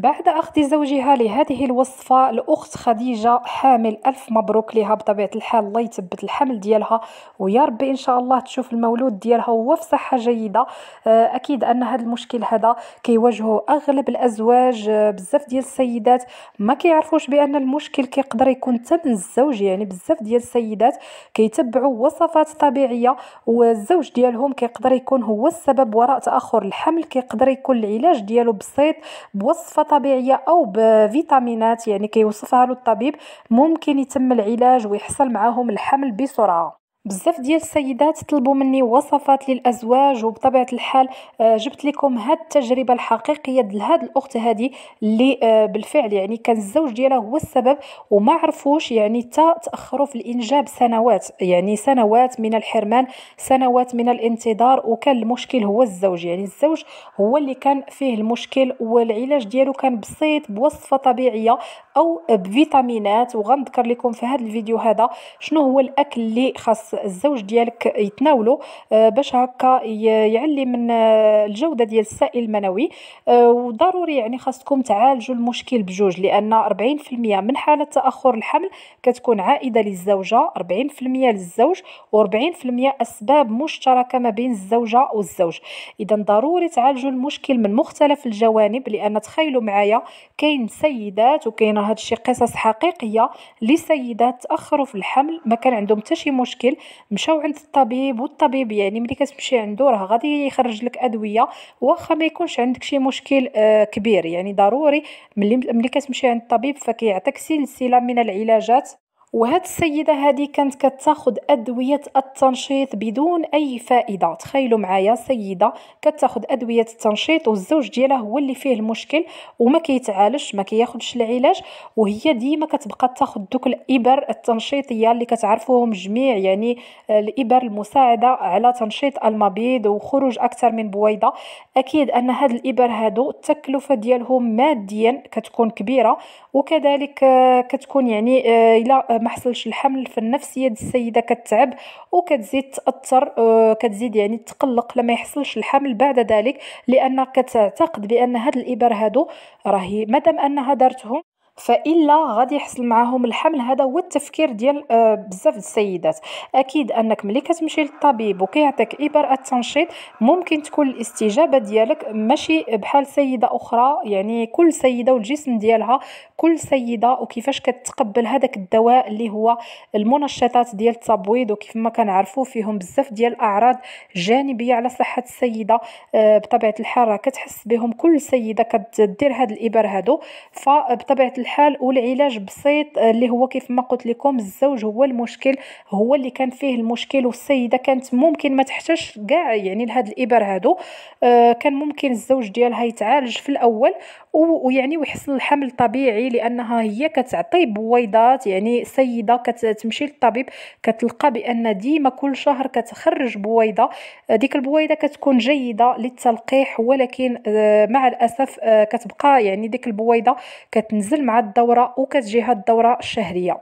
بعد أخذ زوجها لهذه الوصفة الأخت خديجة حامل ألف مبروك لها بطبيعة الحال الله يثبت الحمل ديالها ويا ربي إن شاء الله تشوف المولود ديالها هو في صحة جيدة آه، أكيد أن هذا المشكل هذا كيواجهه أغلب الأزواج آه، بزاف ديال السيدات ما كيعرفوش بأن المشكل كيقدر يكون تمن الزوج يعني بزاف ديال السيدات كيتبعوا وصفات طبيعية والزوج ديالهم كيقدر يكون هو السبب وراء تأخر الحمل كيقدر يكون العلاج ديالو بسيط بوصفة طبيعيه او بفيتامينات يعني كيوصفها له الطبيب ممكن يتم العلاج ويحصل معاهم الحمل بسرعه بزاف ديال السيدات طلبوا مني وصفات للازواج وبطبيعه الحال آه، جبت لكم هاد التجربه الحقيقيه لهاد الاخت هادي اللي آه، بالفعل يعني كان الزوج ديالها هو السبب وما عرفوش يعني تا تاخروا في الانجاب سنوات يعني سنوات من الحرمان سنوات من الانتظار وكان المشكل هو الزوج يعني الزوج هو اللي كان فيه المشكل والعلاج ديالو كان بسيط بوصفه طبيعيه او بفيتامينات وغنذكر لكم في هذا الفيديو هذا شنو هو الاكل اللي خاص الزوج ديالك يتناولو آه، باش هكا يعلي من آه، الجوده ديال السائل المنوي آه، وضروري يعني خاصكم تعالجوا المشكل بجوج لان 40% من حاله تاخر الحمل كتكون عائده للزوجه 40% للزوج و40% اسباب مشتركه ما بين الزوجه والزوج اذا ضروري تعالجوا المشكل من مختلف الجوانب لان تخيلوا معايا كاين سيدات وكاين هادشي قصص حقيقيه لسيدات تاخروا في الحمل ما كان عندهم حتى شي مشكل مشاو عند الطبيب والطبيب يعني ملي كتمشي عنده راه غادي يخرج لك ادويه واخا ما يكونش عندك شي مشكل آه كبير يعني ضروري ملي ملي كتمشي عند الطبيب فكيعطيك سلسله من العلاجات وهاد السيده هادي كانت كتاخد ادويه التنشيط بدون اي فائده تخيلوا معايا سيده كتاخد ادويه التنشيط والزوج ديالها هو اللي فيه المشكل وما كيتعالج ما كياخدش العلاج وهي ديما كتبقى تاخد دوك الابر التنشيطيه اللي كتعرفوهم جميع يعني الابر المساعده على تنشيط المبيض وخروج اكثر من بويضه اكيد ان هاد الابر هادو التكلفه ديالهم ماديا كتكون كبيره وكذلك كتكون يعني آه، الى ما حصلش الحمل فالنفسيه ديال السيده كتعب وكتزيد تاثر آه، كتزيد يعني تقلق لما يحصلش الحمل بعد ذلك لان كتعتقد بان هاد الابر هادو راهي مادام انها دارتهم فالا غادي يحصل معاهم الحمل هذا هو التفكير ديال آه، بزاف السيدات اكيد انك ملي كتمشي للطبيب وكيعطيك ابر التنشيط ممكن تكون الاستجابه ديالك ماشي بحال سيده اخرى يعني كل سيده والجسم ديالها كل سيده وكيفاش كتقبل هذاك الدواء اللي هو المنشطات ديال التبويض وكيف ما كنعرفوا فيهم بزاف ديال الاعراض جانبيه على صحه السيده آه، بطبيعه الحال كتحس بهم كل سيده كدير هاد الابر هادو فبطبيعه الحال الحال والعلاج بسيط آه، اللي هو كيف ما قلت لكم الزوج هو المشكل هو اللي كان فيه المشكل والسيده كانت ممكن ما تحتاجش كاع يعني لهاد الابر هادو آه، كان ممكن الزوج ديالها يتعالج في الاول ويعني ويحصل الحمل طبيعي لانها هي كتعطي بويضات يعني سيده كتمشي للطبيب كتلقى بان ديما كل شهر كتخرج بويضه ديك البويضه كتكون جيده للتلقيح ولكن آه، مع الاسف آه، كتبقى يعني ديك البويضه كتنزل مع الدوره وكتجيها الدوره الشهريه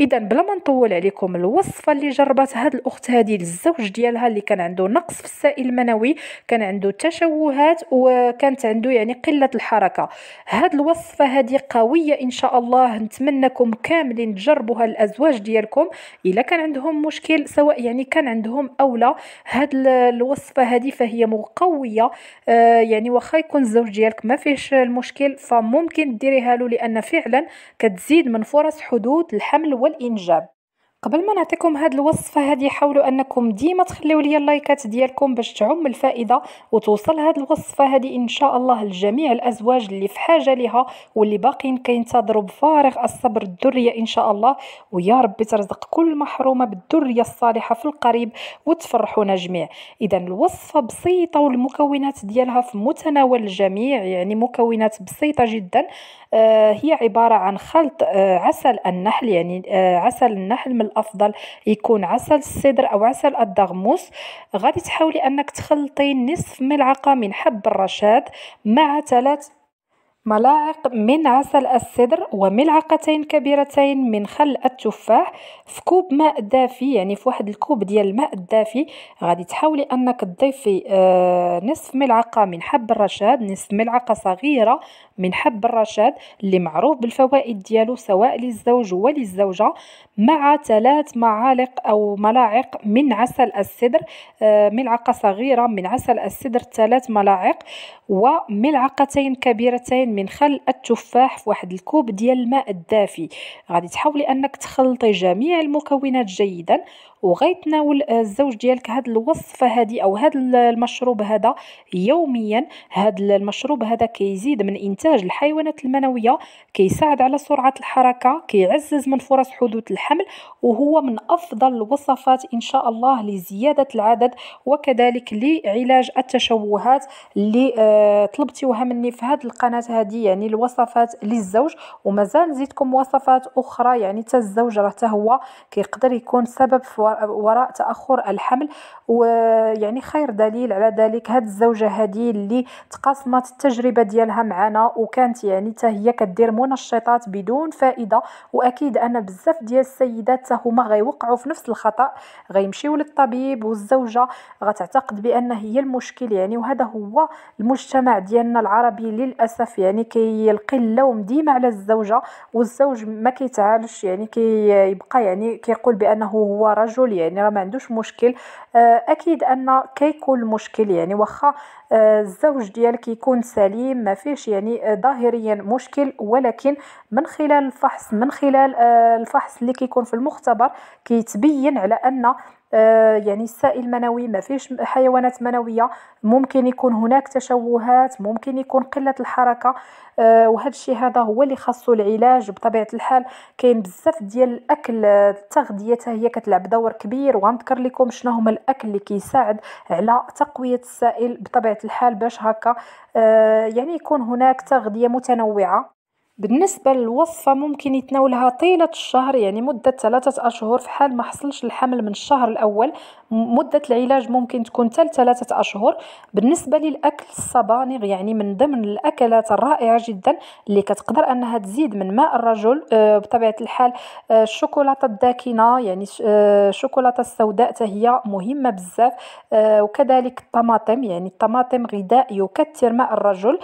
اذا بلا ما نطول عليكم الوصفه اللي جربتها هاد الاخت هذه للزوج ديالها اللي كان عنده نقص في السائل المنوي كان عنده تشوهات وكانت عنده يعني قله الحركه هاد الوصفه هادي قويه ان شاء الله نتمنىكم كاملين تجربوها الازواج ديالكم الا كان عندهم مشكل سواء يعني كان عندهم او لا هاد الوصفه هادي فهي مقويه آه يعني واخا يكون الزوج ديالك ما فيهش المشكل فممكن ديريها له لان فعلا كتزيد من فرص حدوث الحمل والانجاب قبل ما نعطيكم هاد الوصفه هادي حاولوا انكم ديما تخليو لي اللايكات ديالكم باش تعم الفائده وتوصل هاد الوصفه هادي ان شاء الله لجميع الازواج اللي في حاجه ليها واللي باقيين كينتظروا بفارغ الصبر الذريه ان شاء الله ويا ربي ترزق كل محرومه بالذريه الصالحه في القريب وتفرحونا جميع اذا الوصفه بسيطه والمكونات ديالها في متناول الجميع يعني مكونات بسيطه جدا آه هي عباره عن خلط آه عسل النحل يعني آه عسل النحل من الافضل يكون عسل السدر او عسل الدغموس غادي تحاولي انك تخلطي نصف ملعقه من حب الرشاد مع ثلاث ملاعق من عسل السدر وملعقتين كبيرتين من خل التفاح في كوب ماء دافي يعني في واحد الكوب ديال الماء الدافي غادي تحاولي انك تضيفي آه نصف ملعقه من حب الرشاد نصف ملعقه صغيره من حب الرشاد اللي معروف بالفوائد ديالو سواء للزوج وللزوجه مع ثلاث معالق او ملاعق من عسل السدر آه ملعقه صغيره من عسل السدر ثلاث ملاعق وملعقتين كبيرتين من خل التفاح في واحد الكوب ديال الماء الدافي غادي تحاولي انك تخلطي جميع المكونات جيدا وغيتناول آه، الزوج ديالك هاد الوصفه هادي او هاد المشروب هذا يوميا هاد المشروب هذا كيزيد من انتاج الحيوانات المنويه كيساعد على سرعه الحركه كيعزز من فرص حدوث الحمل وهو من افضل الوصفات ان شاء الله لزياده العدد وكذلك لعلاج التشوهات اللي آه طلبتيوها مني في هاد القناه هادي يعني الوصفات للزوج ومازال زيدكم وصفات اخرى يعني حتى الزوج راه هو كيقدر يكون سبب في وراء تاخر الحمل ويعني خير دليل على ذلك هاد الزوجه هذه اللي تقاسمت التجربه ديالها معنا وكانت يعني حتى هي كدير منشطات بدون فائده واكيد ان بزاف ديال السيدات هما غيوقعوا في نفس الخطا غيمشيو للطبيب والزوجه غتعتقد بان هي المشكل يعني وهذا هو المجتمع ديالنا العربي للاسف يعني كيلقي اللوم ديما على الزوجه والزوج ما كيتعالجش يعني كيبقى كي يعني كيقول بانه هو رجل الرجل يعني راه ما عندوش مشكل آه، اكيد ان كيكون المشكل يعني واخا آه، الزوج ديالك يكون سليم ما فيش يعني آه، ظاهريا مشكل ولكن من خلال الفحص من خلال آه، الفحص اللي كيكون في المختبر كيتبين على ان آه، يعني السائل المنوي ما فيش حيوانات منويه ممكن يكون هناك تشوهات ممكن يكون قله الحركه آه، وهذا الشيء هذا هو اللي خاصو العلاج بطبيعه الحال كاين بزاف ديال الاكل التغذيه هي كتلعب دور كبير وغنذكر لكم شنو هما الاكل اللي كيساعد على تقويه السائل بطبيعه الحال باش هكا يعني يكون هناك تغذيه متنوعه بالنسبة للوصفة ممكن يتناولها طيلة الشهر يعني مدة ثلاثة أشهر في حال ما حصلش الحمل من الشهر الأول مدة العلاج ممكن تكون تل ثلاثة أشهر بالنسبة للأكل الصبانغ يعني من ضمن الأكلات الرائعة جدا اللي كتقدر أنها تزيد من ماء الرجل آه، بطبيعة الحال آه، الشوكولاتة الداكنة يعني آه، الشوكولاتة السوداء هي مهمة بزاف وكذلك الطماطم يعني الطماطم غذاء يكثر ماء الرجل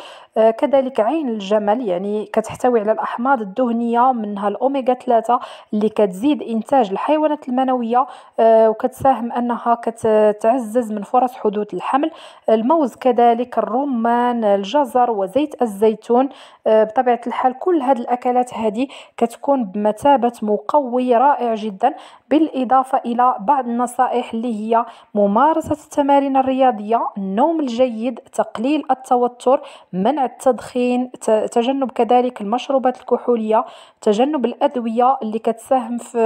كذلك عين الجمل يعني كتحتوي تحتوي على الاحماض الدهنيه منها الاوميغا 3 اللي كتزيد انتاج الحيوانات المنويه آه، وكتساهم انها كتعزز من فرص حدوث الحمل الموز كذلك الرمان الجزر وزيت الزيتون آه، بطبيعه الحال كل هذه الاكلات هذه كتكون بمثابه مقوي رائع جدا بالاضافه الى بعض النصائح اللي هي ممارسه التمارين الرياضيه النوم الجيد تقليل التوتر منع التدخين تجنب كذلك المشروع المشروبات الكحوليه تجنب الادويه اللي كتساهم في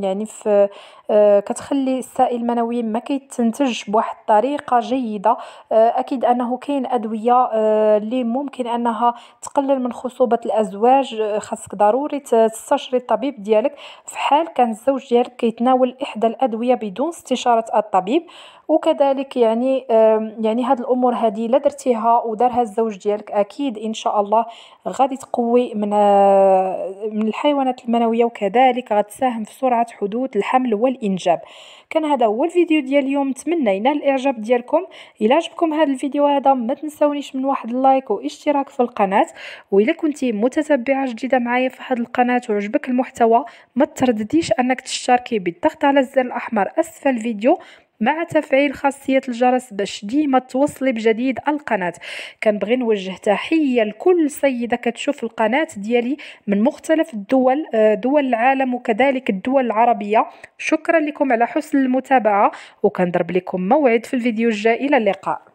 يعني في آه، كتخلي السائل المنوي ما كيتنتج بواحد الطريقه جيده آه، اكيد انه كاين ادويه آه، اللي ممكن انها تقلل من خصوبه الازواج خاصك ضروري تستشري الطبيب ديالك في حال كان الزوج ديالك كيتناول احدى الادويه بدون استشاره الطبيب وكذلك يعني يعني هاد الامور هذه لا درتيها ودارها الزوج ديالك اكيد ان شاء الله غادي تقوي من آه، من الحيوانات المنويه وكذلك غتساهم في سرعه حدوث الحمل والانجاب كان هذا هو الفيديو ديال اليوم نتمنى ينال الاعجاب ديالكم الى عجبكم هذا الفيديو هذا ما تنساونيش من واحد اللايك واشتراك في القناه الى كنتي متتبعه جديده معايا في هذه القناه وعجبك المحتوى ما تردديش انك تشتركي بالضغط على الزر الاحمر اسفل الفيديو مع تفعيل خاصية الجرس باش ديما توصلي بجديد القناة كنبغي نوجه تحية لكل سيدة كتشوف القناة ديالي من مختلف الدول آه، دول العالم وكذلك الدول العربية شكرا لكم على حسن المتابعة وكنضرب لكم موعد في الفيديو الجاي إلى اللقاء